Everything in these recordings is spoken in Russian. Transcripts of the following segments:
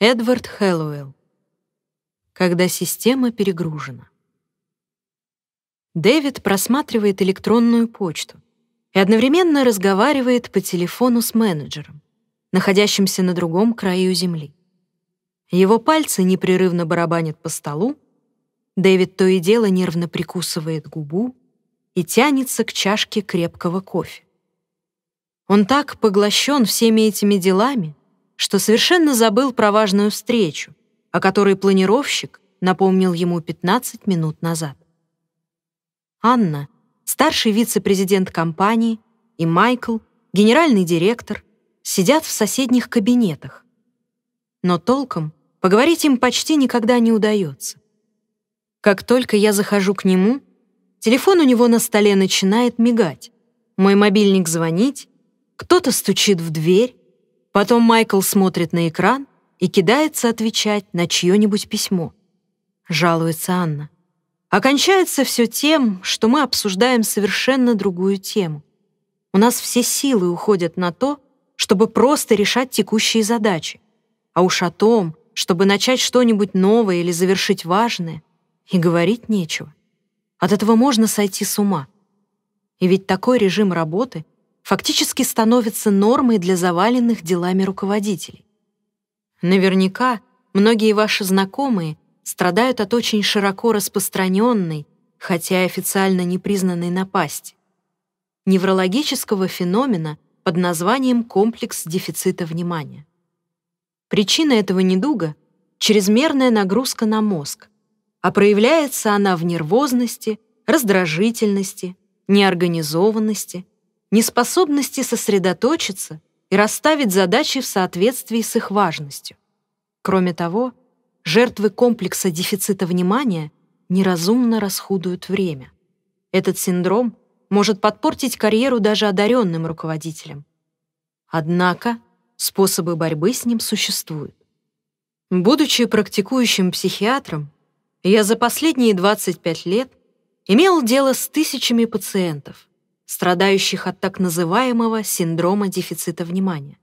Эдвард Хэллоуэлл. Когда система перегружена. Дэвид просматривает электронную почту и одновременно разговаривает по телефону с менеджером, находящимся на другом краю земли. Его пальцы непрерывно барабанят по столу, Дэвид то и дело нервно прикусывает губу и тянется к чашке крепкого кофе. Он так поглощен всеми этими делами, что совершенно забыл про важную встречу, о которой планировщик напомнил ему 15 минут назад. Анна, старший вице-президент компании, и Майкл, генеральный директор, сидят в соседних кабинетах. Но толком поговорить им почти никогда не удается. Как только я захожу к нему, телефон у него на столе начинает мигать, мой мобильник звонить, кто-то стучит в дверь, Потом Майкл смотрит на экран и кидается отвечать на чье-нибудь письмо. Жалуется Анна. Окончается все тем, что мы обсуждаем совершенно другую тему. У нас все силы уходят на то, чтобы просто решать текущие задачи. А уж о том, чтобы начать что-нибудь новое или завершить важное, и говорить нечего. От этого можно сойти с ума. И ведь такой режим работы фактически становится нормой для заваленных делами руководителей. Наверняка многие ваши знакомые страдают от очень широко распространенной, хотя и официально не признанной напасти, неврологического феномена под названием комплекс дефицита внимания. Причина этого недуга — чрезмерная нагрузка на мозг, а проявляется она в нервозности, раздражительности, неорганизованности — неспособности сосредоточиться и расставить задачи в соответствии с их важностью. Кроме того, жертвы комплекса дефицита внимания неразумно расходуют время. Этот синдром может подпортить карьеру даже одаренным руководителям. Однако способы борьбы с ним существуют. Будучи практикующим психиатром, я за последние 25 лет имел дело с тысячами пациентов — страдающих от так называемого синдрома дефицита внимания,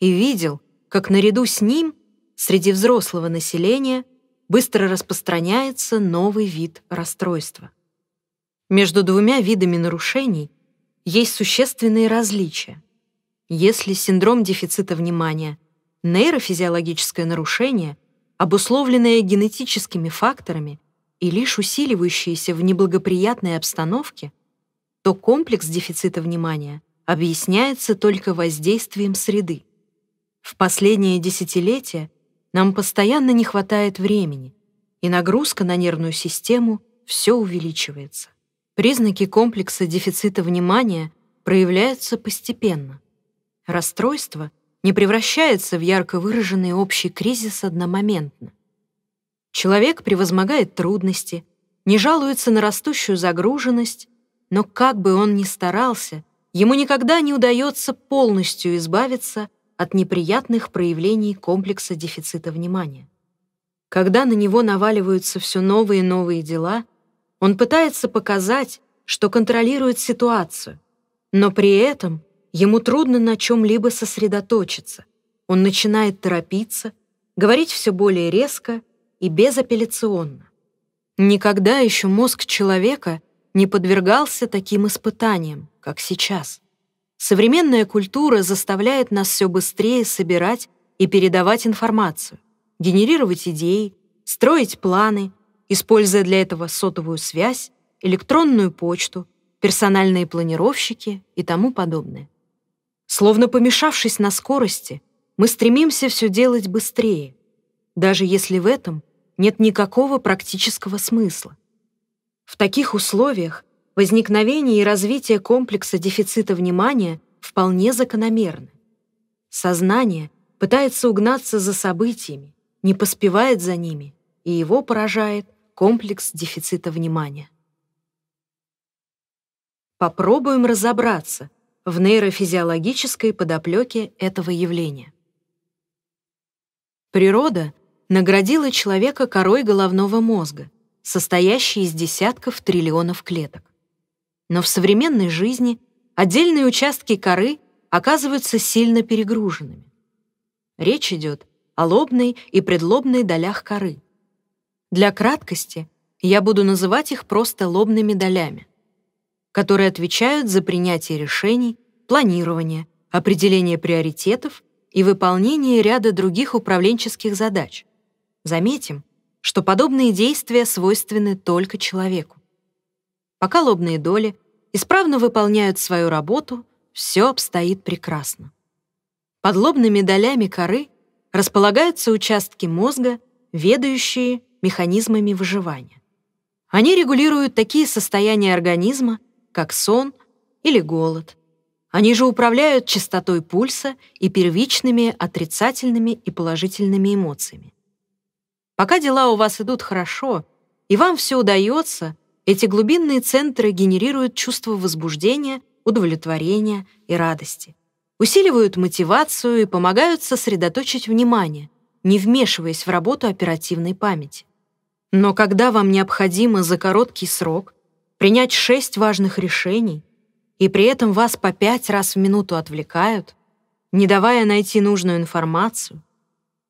и видел, как наряду с ним среди взрослого населения быстро распространяется новый вид расстройства. Между двумя видами нарушений есть существенные различия. Если синдром дефицита внимания — нейрофизиологическое нарушение, обусловленное генетическими факторами и лишь усиливающееся в неблагоприятной обстановке — то комплекс дефицита внимания объясняется только воздействием среды. В последние десятилетия нам постоянно не хватает времени, и нагрузка на нервную систему все увеличивается. Признаки комплекса дефицита внимания проявляются постепенно. Расстройство не превращается в ярко выраженный общий кризис одномоментно. Человек превозмогает трудности, не жалуется на растущую загруженность но как бы он ни старался, ему никогда не удается полностью избавиться от неприятных проявлений комплекса дефицита внимания. Когда на него наваливаются все новые и новые дела, он пытается показать, что контролирует ситуацию, но при этом ему трудно на чем-либо сосредоточиться. Он начинает торопиться, говорить все более резко и безапелляционно. Никогда еще мозг человека не подвергался таким испытаниям, как сейчас. Современная культура заставляет нас все быстрее собирать и передавать информацию, генерировать идеи, строить планы, используя для этого сотовую связь, электронную почту, персональные планировщики и тому подобное. Словно помешавшись на скорости, мы стремимся все делать быстрее, даже если в этом нет никакого практического смысла. В таких условиях возникновение и развитие комплекса дефицита внимания вполне закономерны. Сознание пытается угнаться за событиями, не поспевает за ними, и его поражает комплекс дефицита внимания. Попробуем разобраться в нейрофизиологической подоплеке этого явления. Природа наградила человека корой головного мозга, состоящий из десятков триллионов клеток. Но в современной жизни отдельные участки коры оказываются сильно перегруженными. Речь идет о лобной и предлобной долях коры. Для краткости я буду называть их просто лобными долями, которые отвечают за принятие решений, планирование, определение приоритетов и выполнение ряда других управленческих задач. Заметим, что подобные действия свойственны только человеку. Пока лобные доли исправно выполняют свою работу, все обстоит прекрасно. Под лобными долями коры располагаются участки мозга, ведающие механизмами выживания. Они регулируют такие состояния организма, как сон или голод. Они же управляют частотой пульса и первичными отрицательными и положительными эмоциями. Пока дела у вас идут хорошо, и вам все удается, эти глубинные центры генерируют чувство возбуждения, удовлетворения и радости. Усиливают мотивацию и помогают сосредоточить внимание, не вмешиваясь в работу оперативной памяти. Но когда вам необходимо за короткий срок принять шесть важных решений, и при этом вас по пять раз в минуту отвлекают, не давая найти нужную информацию,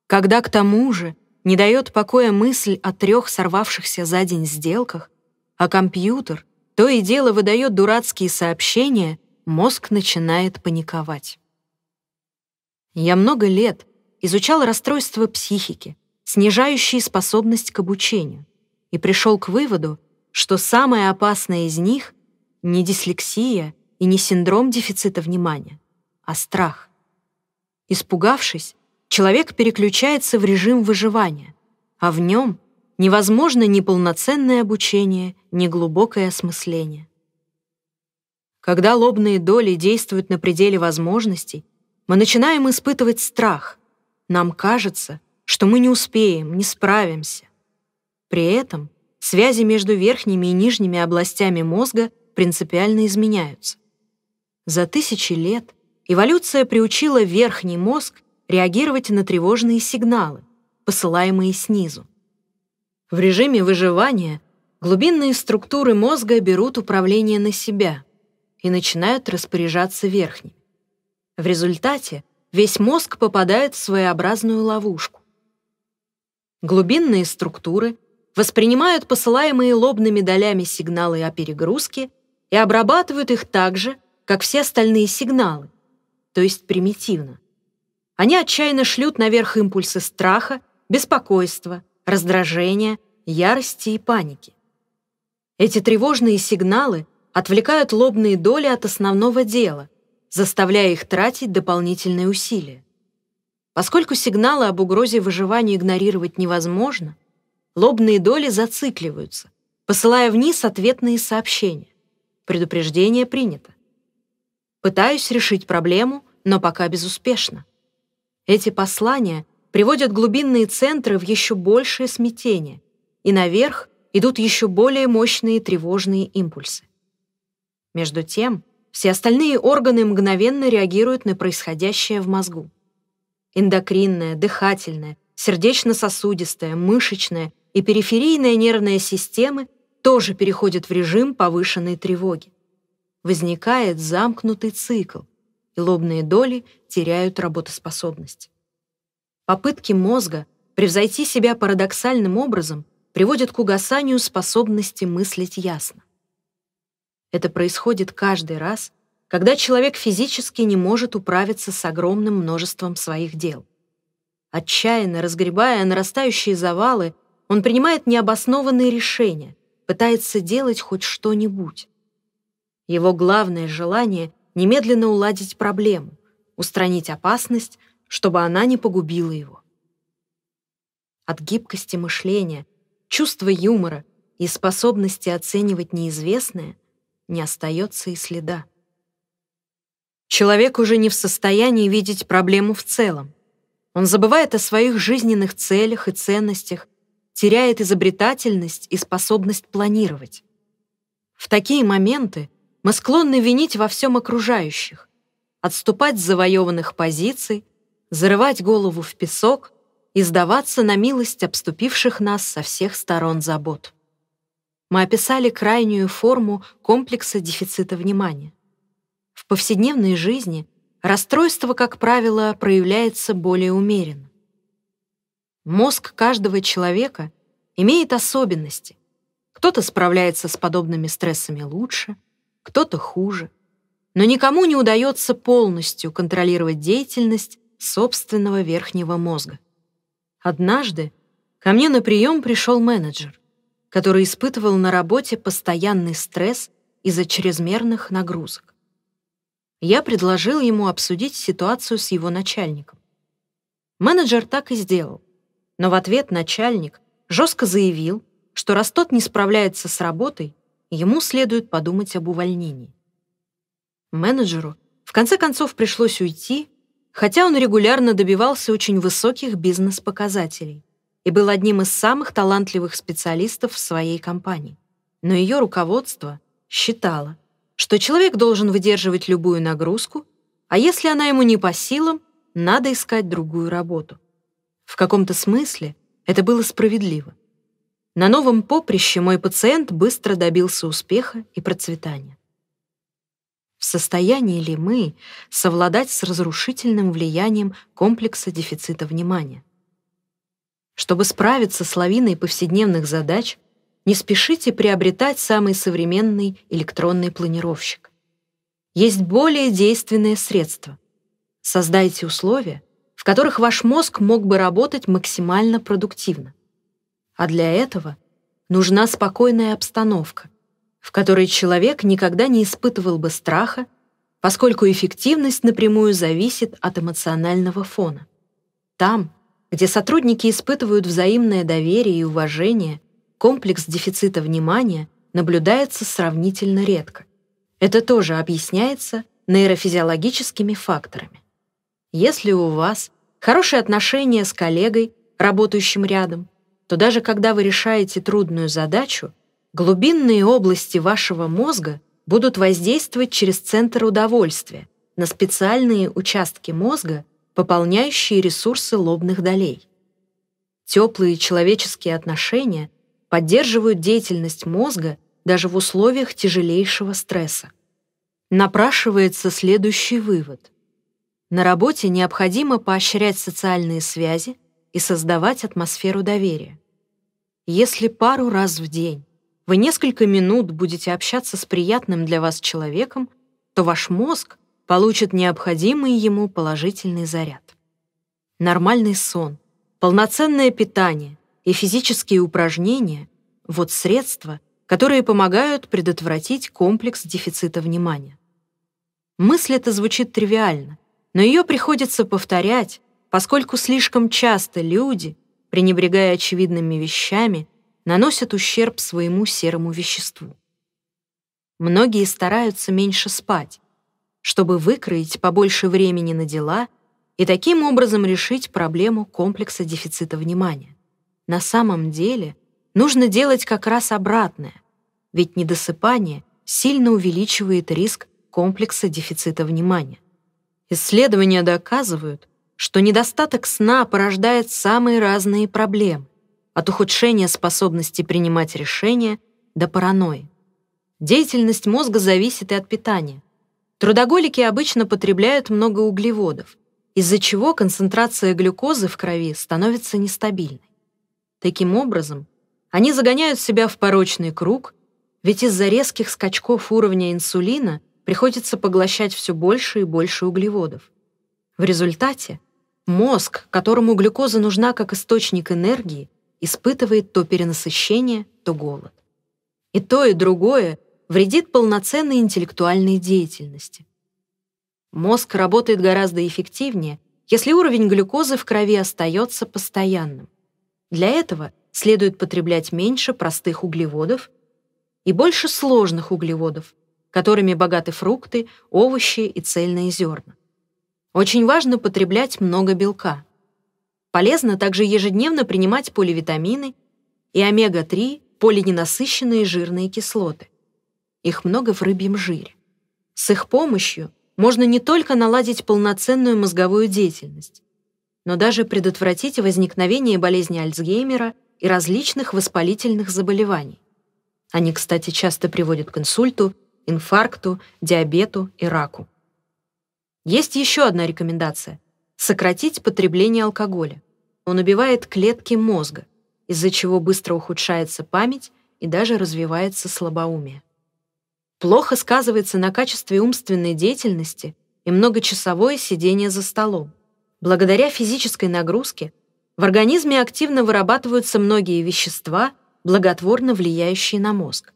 когда к тому же не дает покоя мысль о трех сорвавшихся за день сделках, а компьютер то и дело выдает дурацкие сообщения, мозг начинает паниковать. Я много лет изучал расстройство психики, снижающие способность к обучению, и пришел к выводу, что самое опасное из них не дислексия и не синдром дефицита внимания, а страх. Испугавшись, Человек переключается в режим выживания, а в нем невозможно ни полноценное обучение, ни глубокое осмысление. Когда лобные доли действуют на пределе возможностей, мы начинаем испытывать страх. Нам кажется, что мы не успеем, не справимся. При этом связи между верхними и нижними областями мозга принципиально изменяются. За тысячи лет эволюция приучила верхний мозг реагировать на тревожные сигналы, посылаемые снизу. В режиме выживания глубинные структуры мозга берут управление на себя и начинают распоряжаться верхними. В результате весь мозг попадает в своеобразную ловушку. Глубинные структуры воспринимают посылаемые лобными долями сигналы о перегрузке и обрабатывают их так же, как все остальные сигналы, то есть примитивно. Они отчаянно шлют наверх импульсы страха, беспокойства, раздражения, ярости и паники. Эти тревожные сигналы отвлекают лобные доли от основного дела, заставляя их тратить дополнительные усилия. Поскольку сигналы об угрозе выживания игнорировать невозможно, лобные доли зацикливаются, посылая вниз ответные сообщения. Предупреждение принято. Пытаюсь решить проблему, но пока безуспешно. Эти послания приводят глубинные центры в еще большее смятение, и наверх идут еще более мощные тревожные импульсы. Между тем, все остальные органы мгновенно реагируют на происходящее в мозгу. Эндокринная, дыхательная, сердечно-сосудистая, мышечная и периферийная нервная системы тоже переходят в режим повышенной тревоги. Возникает замкнутый цикл — и лобные доли теряют работоспособность. Попытки мозга превзойти себя парадоксальным образом приводят к угасанию способности мыслить ясно. Это происходит каждый раз, когда человек физически не может управиться с огромным множеством своих дел. Отчаянно разгребая нарастающие завалы, он принимает необоснованные решения, пытается делать хоть что-нибудь. Его главное желание немедленно уладить проблему, устранить опасность, чтобы она не погубила его. От гибкости мышления, чувства юмора и способности оценивать неизвестное не остается и следа. Человек уже не в состоянии видеть проблему в целом. Он забывает о своих жизненных целях и ценностях, теряет изобретательность и способность планировать. В такие моменты мы склонны винить во всем окружающих, отступать с завоеванных позиций, зарывать голову в песок и сдаваться на милость обступивших нас со всех сторон забот. Мы описали крайнюю форму комплекса дефицита внимания. В повседневной жизни расстройство, как правило, проявляется более умеренно. Мозг каждого человека имеет особенности. Кто-то справляется с подобными стрессами лучше, кто-то хуже. Но никому не удается полностью контролировать деятельность собственного верхнего мозга. Однажды ко мне на прием пришел менеджер, который испытывал на работе постоянный стресс из-за чрезмерных нагрузок. Я предложил ему обсудить ситуацию с его начальником. Менеджер так и сделал, но в ответ начальник жестко заявил, что раз тот не справляется с работой, ему следует подумать об увольнении. Менеджеру в конце концов пришлось уйти, хотя он регулярно добивался очень высоких бизнес-показателей и был одним из самых талантливых специалистов в своей компании. Но ее руководство считало, что человек должен выдерживать любую нагрузку, а если она ему не по силам, надо искать другую работу. В каком-то смысле это было справедливо. На новом поприще мой пациент быстро добился успеха и процветания. В состоянии ли мы совладать с разрушительным влиянием комплекса дефицита внимания? Чтобы справиться с лавиной повседневных задач, не спешите приобретать самый современный электронный планировщик. Есть более действенные средства. Создайте условия, в которых ваш мозг мог бы работать максимально продуктивно. А для этого нужна спокойная обстановка, в которой человек никогда не испытывал бы страха, поскольку эффективность напрямую зависит от эмоционального фона. Там, где сотрудники испытывают взаимное доверие и уважение, комплекс дефицита внимания наблюдается сравнительно редко. Это тоже объясняется нейрофизиологическими факторами. Если у вас хорошие отношения с коллегой, работающим рядом, то даже когда вы решаете трудную задачу, глубинные области вашего мозга будут воздействовать через центр удовольствия на специальные участки мозга, пополняющие ресурсы лобных долей. Теплые человеческие отношения поддерживают деятельность мозга даже в условиях тяжелейшего стресса. Напрашивается следующий вывод. На работе необходимо поощрять социальные связи – и создавать атмосферу доверия. Если пару раз в день вы несколько минут будете общаться с приятным для вас человеком, то ваш мозг получит необходимый ему положительный заряд. Нормальный сон, полноценное питание и физические упражнения — вот средства, которые помогают предотвратить комплекс дефицита внимания. Мысль эта звучит тривиально, но ее приходится повторять, поскольку слишком часто люди, пренебрегая очевидными вещами, наносят ущерб своему серому веществу. Многие стараются меньше спать, чтобы выкроить побольше времени на дела и таким образом решить проблему комплекса дефицита внимания. На самом деле нужно делать как раз обратное, ведь недосыпание сильно увеличивает риск комплекса дефицита внимания. Исследования доказывают, что недостаток сна порождает самые разные проблемы, от ухудшения способности принимать решения до паранойи. Деятельность мозга зависит и от питания. Трудоголики обычно потребляют много углеводов, из-за чего концентрация глюкозы в крови становится нестабильной. Таким образом, они загоняют себя в порочный круг, ведь из-за резких скачков уровня инсулина приходится поглощать все больше и больше углеводов. В результате Мозг, которому глюкоза нужна как источник энергии, испытывает то перенасыщение, то голод. И то, и другое вредит полноценной интеллектуальной деятельности. Мозг работает гораздо эффективнее, если уровень глюкозы в крови остается постоянным. Для этого следует потреблять меньше простых углеводов и больше сложных углеводов, которыми богаты фрукты, овощи и цельные зерна. Очень важно потреблять много белка. Полезно также ежедневно принимать поливитамины и омега-3 полиненасыщенные жирные кислоты. Их много в рыбьем жире. С их помощью можно не только наладить полноценную мозговую деятельность, но даже предотвратить возникновение болезни Альцгеймера и различных воспалительных заболеваний. Они, кстати, часто приводят к инсульту, инфаркту, диабету и раку. Есть еще одна рекомендация – сократить потребление алкоголя. Он убивает клетки мозга, из-за чего быстро ухудшается память и даже развивается слабоумие. Плохо сказывается на качестве умственной деятельности и многочасовое сидение за столом. Благодаря физической нагрузке в организме активно вырабатываются многие вещества, благотворно влияющие на мозг.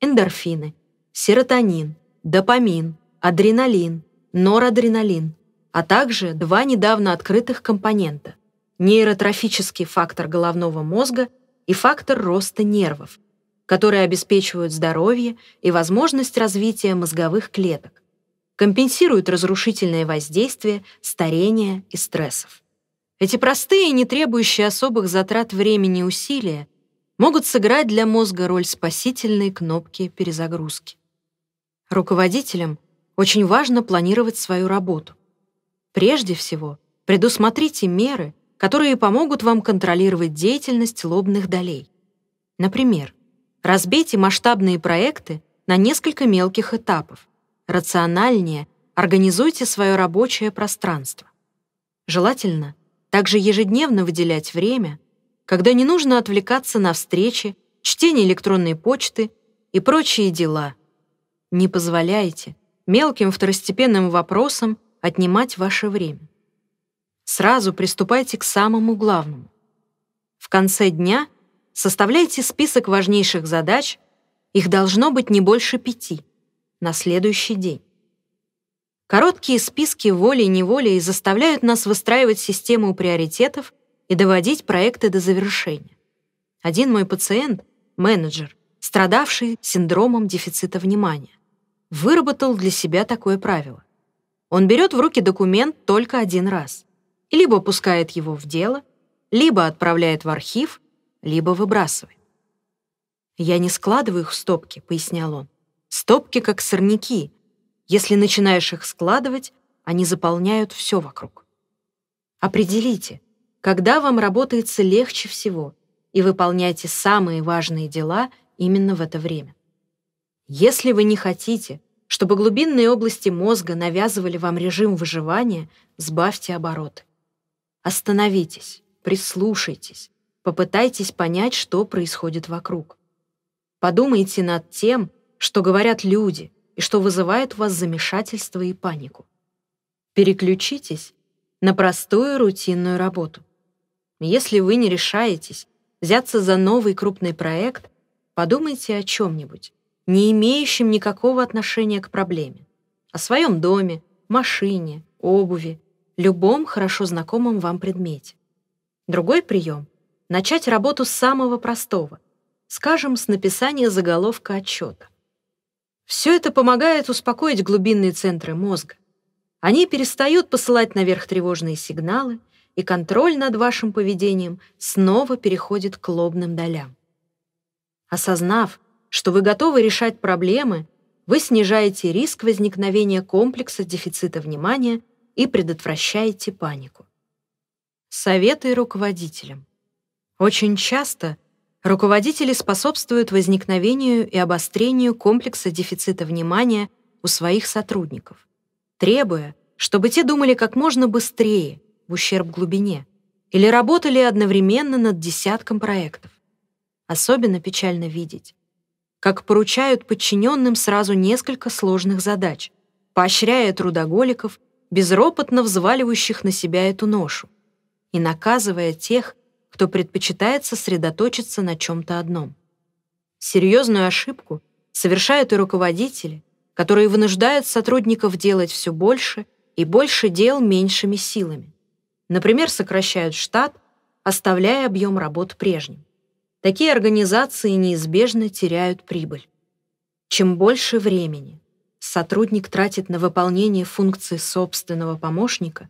Эндорфины, серотонин, допамин, адреналин, норадреналин, а также два недавно открытых компонента – нейротрофический фактор головного мозга и фактор роста нервов, которые обеспечивают здоровье и возможность развития мозговых клеток, компенсируют разрушительное воздействие старения и стрессов. Эти простые и не требующие особых затрат времени и усилия могут сыграть для мозга роль спасительной кнопки перезагрузки. Руководителям очень важно планировать свою работу. Прежде всего, предусмотрите меры, которые помогут вам контролировать деятельность лобных долей. Например, разбейте масштабные проекты на несколько мелких этапов. Рациональнее организуйте свое рабочее пространство. Желательно также ежедневно выделять время, когда не нужно отвлекаться на встречи, чтение электронной почты и прочие дела. Не позволяйте, мелким второстепенным вопросам отнимать ваше время. Сразу приступайте к самому главному. В конце дня составляйте список важнейших задач, их должно быть не больше пяти, на следующий день. Короткие списки волей-неволей заставляют нас выстраивать систему приоритетов и доводить проекты до завершения. Один мой пациент, менеджер, страдавший синдромом дефицита внимания, выработал для себя такое правило. Он берет в руки документ только один раз. либо пускает его в дело, либо отправляет в архив, либо выбрасывает. «Я не складываю их в стопки», — пояснял он. «Стопки как сорняки. Если начинаешь их складывать, они заполняют все вокруг». Определите, когда вам работается легче всего, и выполняйте самые важные дела именно в это время. Если вы не хотите, чтобы глубинные области мозга навязывали вам режим выживания, сбавьте обороты. Остановитесь, прислушайтесь, попытайтесь понять, что происходит вокруг. Подумайте над тем, что говорят люди и что вызывает у вас замешательство и панику. Переключитесь на простую рутинную работу. Если вы не решаетесь взяться за новый крупный проект, подумайте о чем-нибудь, не имеющим никакого отношения к проблеме. О своем доме, машине, обуви, любом хорошо знакомом вам предмете. Другой прием — начать работу с самого простого, скажем, с написания заголовка отчета. Все это помогает успокоить глубинные центры мозга. Они перестают посылать наверх тревожные сигналы, и контроль над вашим поведением снова переходит к лобным долям. Осознав, что вы готовы решать проблемы, вы снижаете риск возникновения комплекса дефицита внимания и предотвращаете панику. Советы руководителям. Очень часто руководители способствуют возникновению и обострению комплекса дефицита внимания у своих сотрудников, требуя, чтобы те думали как можно быстрее, в ущерб глубине, или работали одновременно над десятком проектов. Особенно печально видеть, как поручают подчиненным сразу несколько сложных задач, поощряя трудоголиков, безропотно взваливающих на себя эту ношу, и наказывая тех, кто предпочитает сосредоточиться на чем-то одном. Серьезную ошибку совершают и руководители, которые вынуждают сотрудников делать все больше и больше дел меньшими силами. Например, сокращают штат, оставляя объем работ прежним такие организации неизбежно теряют прибыль. Чем больше времени сотрудник тратит на выполнение функций собственного помощника,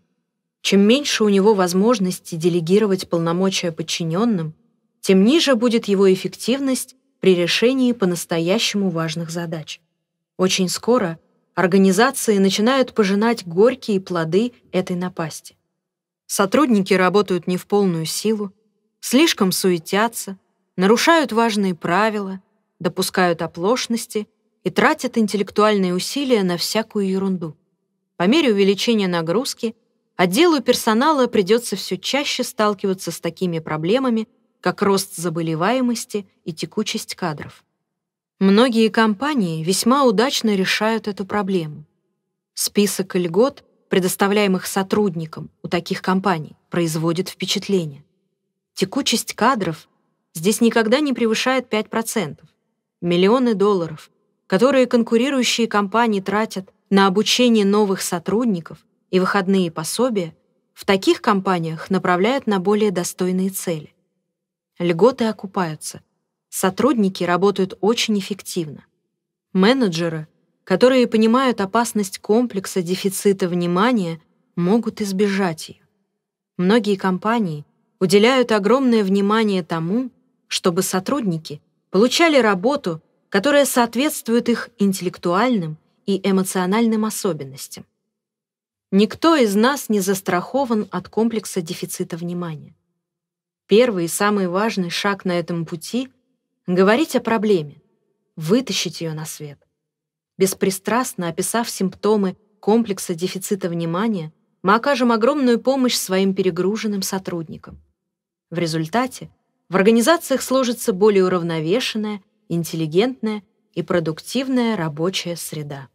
чем меньше у него возможности делегировать полномочия подчиненным, тем ниже будет его эффективность при решении по-настоящему важных задач. Очень скоро организации начинают пожинать горькие плоды этой напасти. Сотрудники работают не в полную силу, слишком суетятся, нарушают важные правила, допускают оплошности и тратят интеллектуальные усилия на всякую ерунду. По мере увеличения нагрузки отделу персонала придется все чаще сталкиваться с такими проблемами, как рост заболеваемости и текучесть кадров. Многие компании весьма удачно решают эту проблему. Список льгот, предоставляемых сотрудникам у таких компаний, производит впечатление. Текучесть кадров здесь никогда не превышает 5%. Миллионы долларов, которые конкурирующие компании тратят на обучение новых сотрудников и выходные пособия, в таких компаниях направляют на более достойные цели. Льготы окупаются. Сотрудники работают очень эффективно. Менеджеры, которые понимают опасность комплекса дефицита внимания, могут избежать ее. Многие компании уделяют огромное внимание тому, чтобы сотрудники получали работу, которая соответствует их интеллектуальным и эмоциональным особенностям. Никто из нас не застрахован от комплекса дефицита внимания. Первый и самый важный шаг на этом пути — говорить о проблеме, вытащить ее на свет. Беспристрастно описав симптомы комплекса дефицита внимания, мы окажем огромную помощь своим перегруженным сотрудникам. В результате в организациях сложится более уравновешенная, интеллигентная и продуктивная рабочая среда.